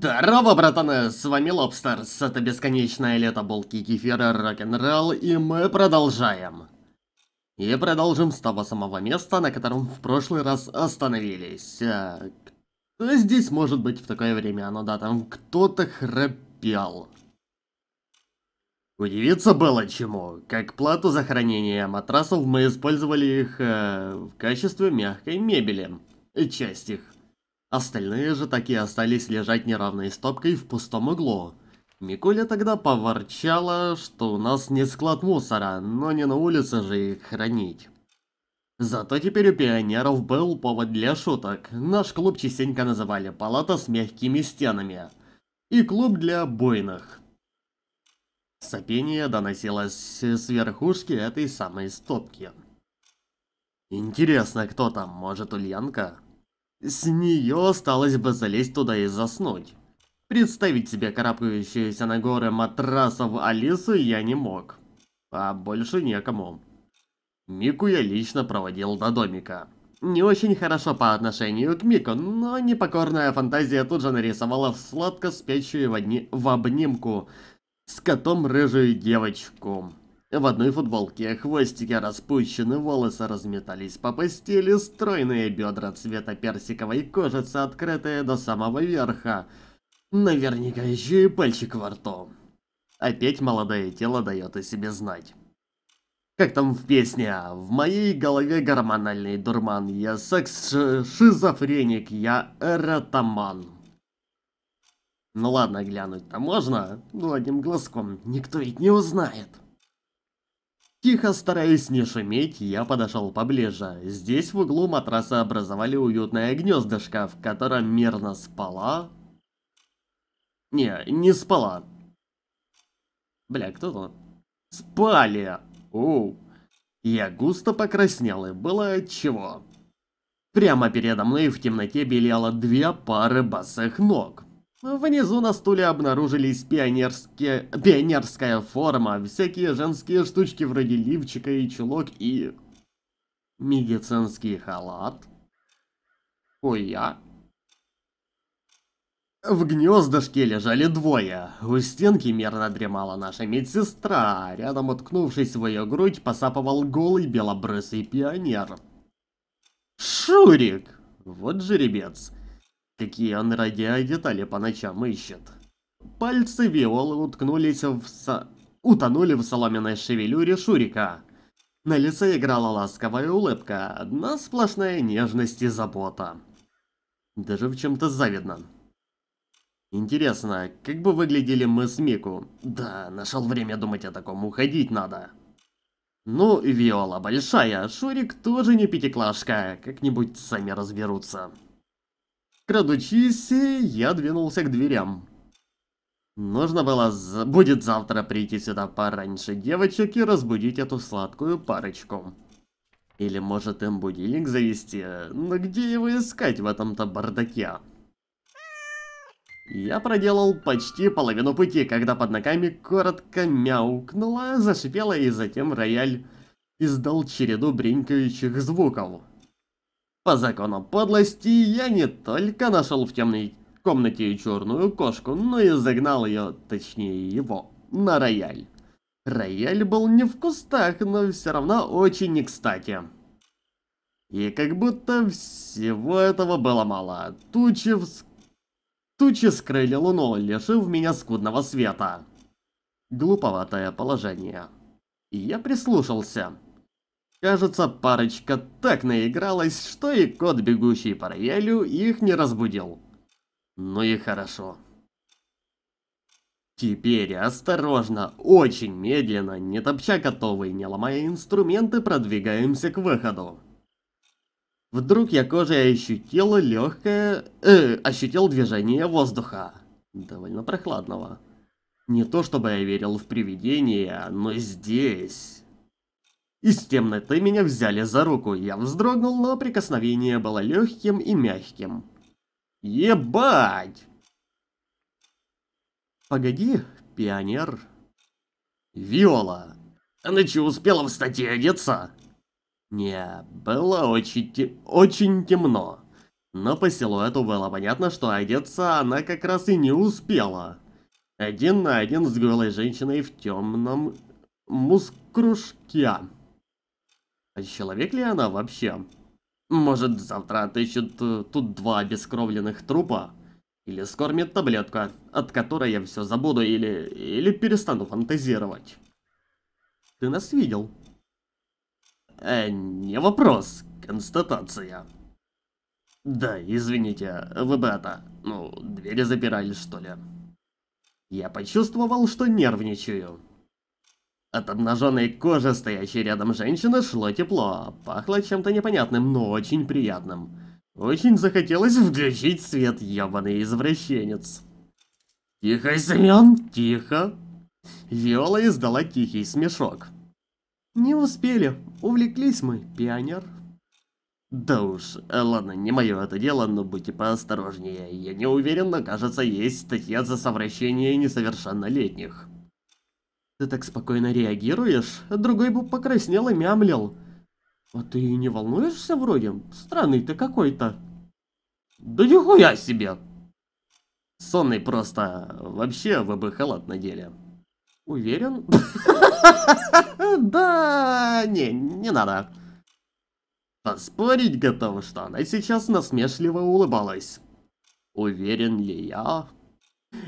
Здорово, братаны, с вами Лобстерс, это Бесконечное Лето, Болки Кефира, Рок-н-ролл, и мы продолжаем. И продолжим с того самого места, на котором в прошлый раз остановились. Э, кто здесь может быть в такое время? Ну да, там кто-то храпел. Удивиться было чему. Как плату за хранение матрасов мы использовали их э, в качестве мягкой мебели. Часть их. Остальные же такие остались лежать неравной стопкой в пустом углу. Микуля тогда поворчала, что у нас не склад мусора, но не на улице же их хранить. Зато теперь у пионеров был повод для шуток. Наш клуб частенько называли «палата с мягкими стенами» и «клуб для бойных. Сопение доносилось с верхушки этой самой стопки. Интересно, кто там, может, Ульянка? С нее осталось бы залезть туда и заснуть. Представить себе карабкающуюся на горы матрасов Алису я не мог. А больше некому. Мику я лично проводил до домика. Не очень хорошо по отношению к Мику, но непокорная фантазия тут же нарисовала сладко спящую в, одни... в обнимку с котом рыжую девочку. В одной футболке хвостики распущены, волосы разметались по постели, стройные бедра цвета персиковой кожицы, открытые до самого верха. Наверняка еще и пальчик во рту. Опять молодое тело дает о себе знать. Как там в песне? В моей голове гормональный дурман. Я секс-шизофреник, я эротоман. Ну ладно, глянуть-то можно, ну одним глазком, никто ведь не узнает. Тихо стараясь не шуметь, я подошел поближе. Здесь в углу матраса образовали уютное гнездышко, в котором мирно спала... Не, не спала. Бля, кто тут? Спали! Оу. Я густо покраснел, и было чего. Прямо передо мной в темноте белело две пары босых ног. Внизу на стуле обнаружились пионерские... пионерская форма, всякие женские штучки вроде лифчика и чулок и... Медицинский халат. Хуя. А? В гнездышке лежали двое. У стенки мерно дремала наша медсестра. Рядом, уткнувшись в ее грудь, посапывал голый белобрысый пионер. Шурик! Вот жеребец. Какие он ради детали по ночам ищет. Пальцы Виолы уткнулись в со... утонули в соломенной шевелюре Шурика. На лице играла ласковая улыбка, одна сплошная нежность и забота. Даже в чем-то завидно. Интересно, как бы выглядели мы с Мику? Да, нашел время думать о таком, уходить надо. Ну, Виола большая, Шурик тоже не пятиклашка, как-нибудь сами разберутся. Крадучись, я двинулся к дверям. Нужно было будет завтра прийти сюда пораньше девочек и разбудить эту сладкую парочку. Или может им будильник завести, но ну, где его искать в этом-то бардаке? Я проделал почти половину пути, когда под ногами коротко мяукнула, зашипела и затем рояль издал череду бринкающих звуков. По закону подлости я не только нашел в темной комнате черную кошку, но и загнал ее, точнее его, на рояль. Рояль был не в кустах, но все равно очень не кстати. И как будто всего этого было мало. Тучи, вс... Тучи скрыли луну, лишив меня скудного света. Глуповатое положение. я прислушался. Кажется, парочка так наигралась, что и кот, бегущий по роялю, их не разбудил. Ну и хорошо. Теперь осторожно, очень медленно, не топча и не ломая инструменты, продвигаемся к выходу. Вдруг я кожей ощутил легкое... Э, ощутил движение воздуха. Довольно прохладного. Не то чтобы я верил в привидения, но здесь... Из темноты меня взяли за руку, я вздрогнул, но прикосновение было легким и мягким. Ебать! Погоди, пионер. Виола, она а че успела встать и одеться? Не, было очень, очень темно. Но по силуэту было понятно, что одеться она как раз и не успела. Один на один с голой женщиной в темном мускружке. А человек ли она вообще? Может, завтра отыщут э, тут два обескровленных трупа? Или скормит таблетку, от которой я все забуду, или... или перестану фантазировать. Ты нас видел? Э, не вопрос, констатация. Да, извините, вы бы это... ну, двери запирали, что ли? Я почувствовал, что нервничаю. От обнаженной кожи стоящей рядом женщины шло тепло, пахло чем-то непонятным, но очень приятным. Очень захотелось включить свет, ёбаный извращенец. «Тихо, Семён, тихо!» Виола издала тихий смешок. «Не успели, увлеклись мы, пионер». Да уж, э, ладно, не мое это дело, но будьте поосторожнее. Я не уверен, но кажется, есть статья за совращение несовершеннолетних. Ты так спокойно реагируешь, а другой бы покраснел и мямлил. А ты не волнуешься вроде? Странный ты какой-то. Да нихуя себе! Сонный просто. Вообще, вы бы халат надели. Уверен? Да, не, не надо. Поспорить готова, что она сейчас насмешливо улыбалась. Уверен ли я?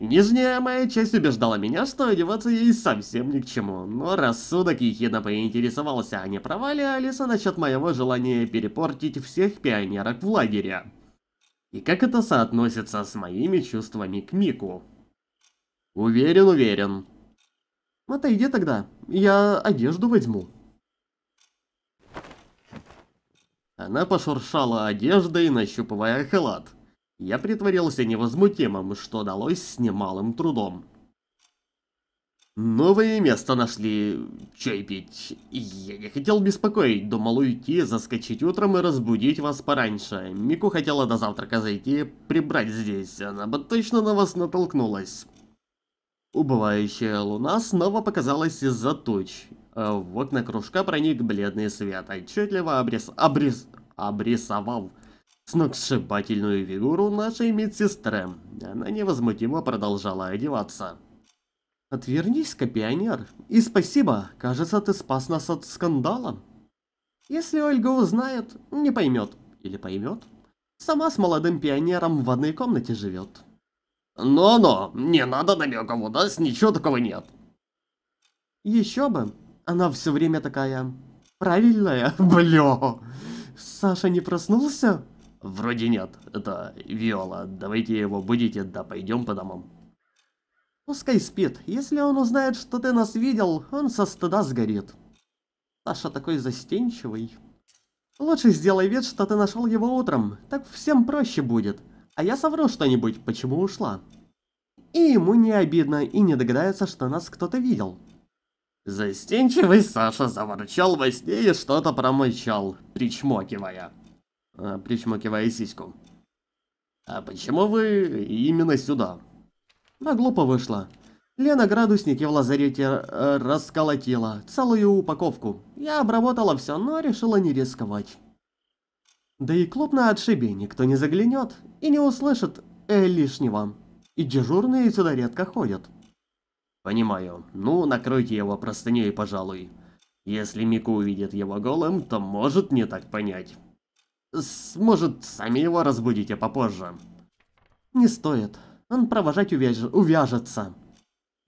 Нижняя моя часть убеждала меня, что одеваться ей совсем ни к чему, но рассудок ехидно поинтересовался, а не права ли Алиса насчет моего желания перепортить всех пионерок в лагере. И как это соотносится с моими чувствами к Мику? Уверен, уверен. Отойди тогда, я одежду возьму. Она пошуршала одеждой, нащупывая халат. Я притворился невозмутимым, что далось с немалым трудом. «Новое место нашли чай пить. Я не хотел беспокоить, думал уйти, заскочить утром и разбудить вас пораньше. Мику хотела до завтрака зайти, прибрать здесь, она бы точно на вас натолкнулась». Убывающая луна снова показалась из-за туч. А В окна кружка проник бледный свет, отчетливо обрис... обрис... обрисовал сногсшибательную фигуру нашей медсестры. Она невозмутимо продолжала одеваться. «Отвернись-ка, пионер, и спасибо, кажется, ты спас нас от скандала». Если Ольга узнает, не поймет. Или поймет. Сама с молодым пионером в одной комнате живет. Но-но, не надо намеков, у нас ничего такого нет. Еще бы. Она все время такая... Правильная, блё. Саша не проснулся? Вроде нет, это Виола, давайте его будите, да пойдем по домам. Пускай спит, если он узнает, что ты нас видел, он со стыда сгорит. Саша такой застенчивый. Лучше сделай вид, что ты нашел его утром, так всем проще будет. А я совру что-нибудь, почему ушла. И ему не обидно, и не догадается, что нас кто-то видел. Застенчивый Саша заворчал во сне и что-то промычал, причмокивая. Э, причмокивая сиську. «А почему вы именно сюда?» А глупо вышло. Лена градусники в лазарете э, расколотила, целую упаковку. Я обработала все, но решила не рисковать. Да и клуб на отшибе никто не заглянет и не услышит э, лишнего. И дежурные сюда редко ходят. Понимаю. Ну, накройте его простыней, пожалуй. Если Мику увидит его голым, то может не так понять. Сможет сами его разбудите попозже?» «Не стоит. Он провожать увяж... увяжется.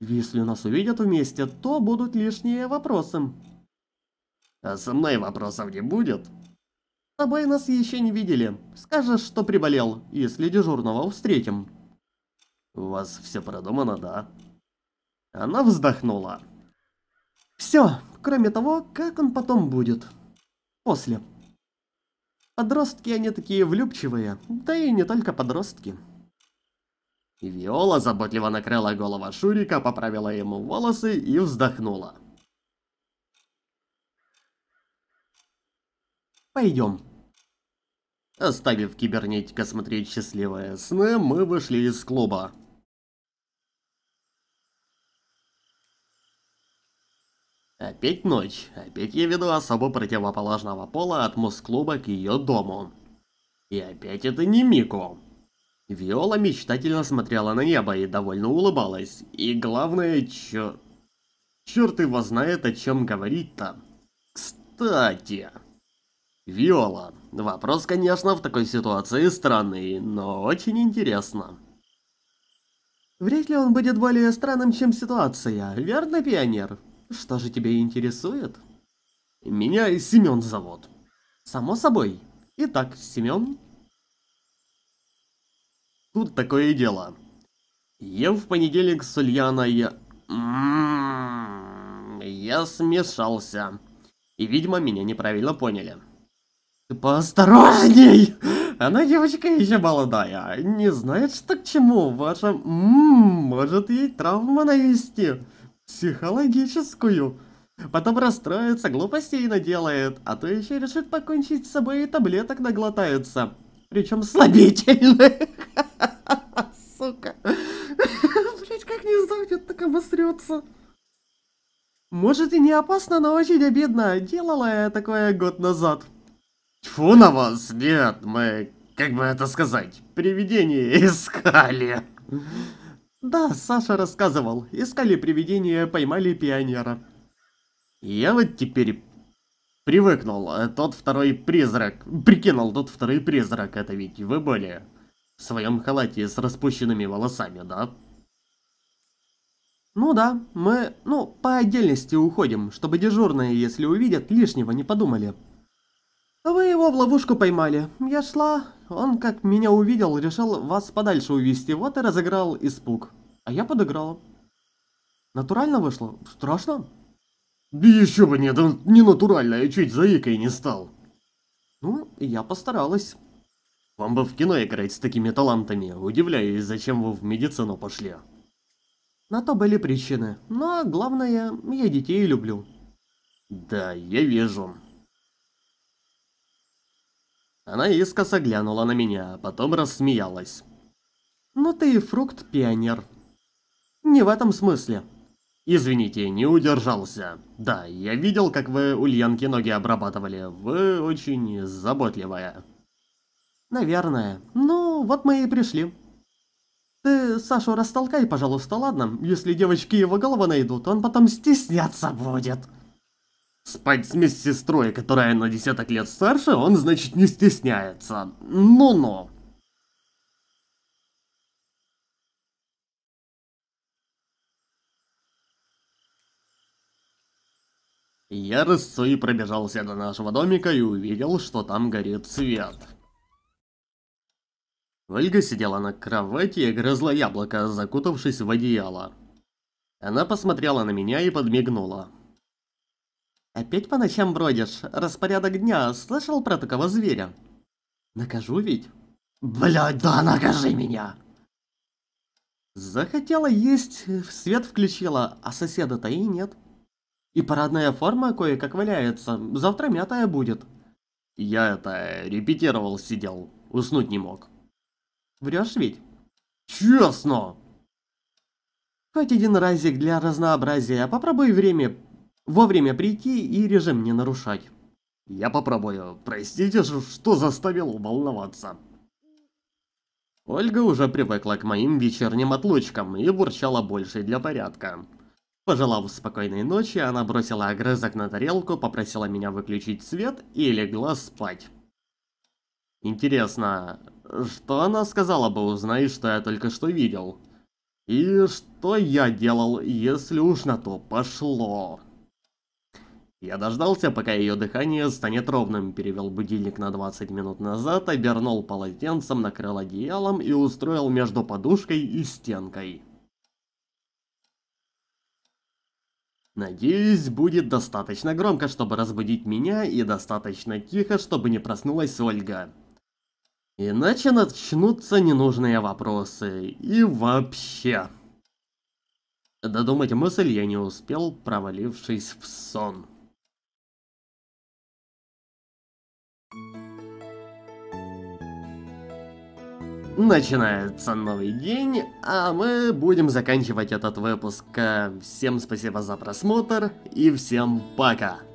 Если нас увидят вместе, то будут лишние вопросы». «А со мной вопросов не будет?» «С тобой нас еще не видели. Скажешь, что приболел, если дежурного встретим». «У вас все продумано, да?» Она вздохнула. «Все, кроме того, как он потом будет. После». Подростки они такие влюбчивые, да и не только подростки. Виола заботливо накрыла голову Шурика, поправила ему волосы и вздохнула. Пойдем. Оставив кибернетика смотреть счастливые сны, мы вышли из клуба. Опять ночь, опять я веду особо противоположного пола от мус-клуба к ее дому. И опять это не Мико. Виола мечтательно смотрела на небо и довольно улыбалась. И главное, чё... Чёрт его знает, о чем говорить-то. Кстати... Виола, вопрос, конечно, в такой ситуации странный, но очень интересно. Вряд ли он будет более странным, чем ситуация, верно, пионер? Что же тебя интересует? Меня и Семен зовут. Само собой. Итак, Семен. Тут такое дело. Я в понедельник с Ульяной... М-м-м, я... смешался. И, видимо, меня неправильно поняли. Ты поосторожней! Она девочка еще молодая, не знает, что к чему. Ваша м-м, может ей травма навести психологическую. Потом расстроится, глупостей наделает, а то еще решит покончить с собой и таблеток наглотается. Причем слабительных. Сука. Блять, как не захочет, так обосрется. Может и не опасно, но очень обидно. Делала я такое год назад. Тьфу на вас, нет, мы, как бы это сказать, привидение искали. Да, Саша рассказывал. Искали привидения, поймали пионера. Я вот теперь привыкнул. Э, тот второй призрак. Прикинул, тот второй призрак. Это ведь вы были. В своем халате с распущенными волосами, да? Ну да, мы, ну, по отдельности уходим, чтобы дежурные, если увидят, лишнего не подумали. Вы его в ловушку поймали. Я шла, он, как меня увидел, решил вас подальше увести, вот и разыграл испуг. А я подыграла. Натурально вышло? Страшно? Да еще бы нет, он не натурально, я а чуть заикой не стал. Ну, я постаралась. Вам бы в кино играть с такими талантами, удивляюсь, зачем вы в медицину пошли. На то были причины, но ну, а главное, я детей люблю. Да, я вижу. Она искоса глянула на меня, а потом рассмеялась. «Ну ты и фрукт-пионер». «Не в этом смысле». «Извините, не удержался. Да, я видел, как вы Ульянке ноги обрабатывали. Вы очень заботливая». «Наверное. Ну, вот мы и пришли». «Ты Сашу растолкай, пожалуйста, ладно? Если девочки его голову найдут, он потом стесняться будет». Спать с сестрой, которая на десяток лет старше, он, значит, не стесняется. Ну-ну. Я рысцой пробежался до нашего домика и увидел, что там горит свет. Ольга сидела на кровати и грызла яблоко, закутавшись в одеяло. Она посмотрела на меня и подмигнула. Опять по ночам бродишь? Распорядок дня. Слышал про такого зверя? Накажу ведь? Блядь, да накажи меня! Захотела есть, свет включила, а соседа-то и нет. И парадная форма кое-как валяется, завтра мятая будет. Я это, репетировал сидел, уснуть не мог. Врешь ведь? Честно! Хоть один разик для разнообразия, попробуй время Вовремя прийти и режим не нарушать. Я попробую. Простите, что заставил волноваться. Ольга уже привыкла к моим вечерним отлучкам и бурчала больше для порядка. Пожелав спокойной ночи, она бросила огрызок на тарелку, попросила меня выключить свет и легла спать. Интересно, что она сказала бы, узнай, что я только что видел? И что я делал, если уж на то пошло? Я дождался, пока ее дыхание станет ровным, перевел будильник на 20 минут назад, обернул полотенцем, накрыл одеялом и устроил между подушкой и стенкой. Надеюсь, будет достаточно громко, чтобы разбудить меня, и достаточно тихо, чтобы не проснулась Ольга. Иначе начнутся ненужные вопросы. И вообще... Додумать мысль я не успел, провалившись в сон. Начинается новый день, а мы будем заканчивать этот выпуск. Всем спасибо за просмотр и всем пока!